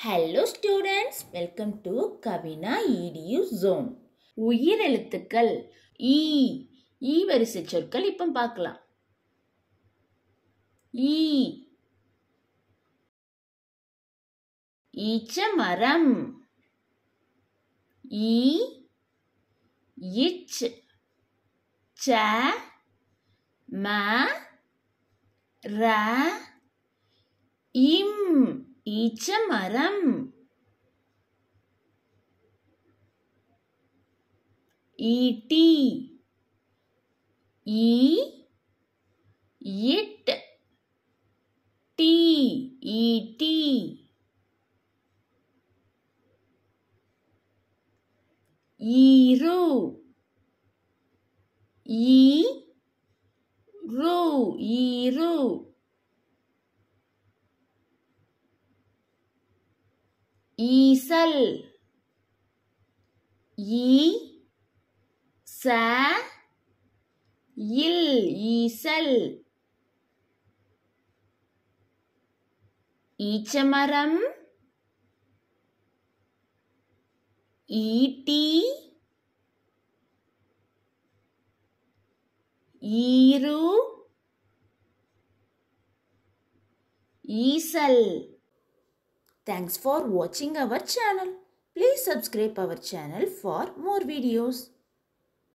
Hello students welcome to Kavina edu zone உயிர் எழுத்துக்கள் ஈ ஈ வரிசை சொற்கள் இப்போ பார்க்கலாம் ஈ e. ஈச்ச மரம் ஈ e. இச் ச ம ர இம் ఈచ మరం ఈటి ఈ ఇట్ టీ ఈటి ఈరు ఈ రు ఈరు ஈசல் ஈ ச இல் ஈசல் ஈச்சமரம் ஈட்டி ஈரு ஈசல் Thanks for watching our channel. Please subscribe our channel for more videos.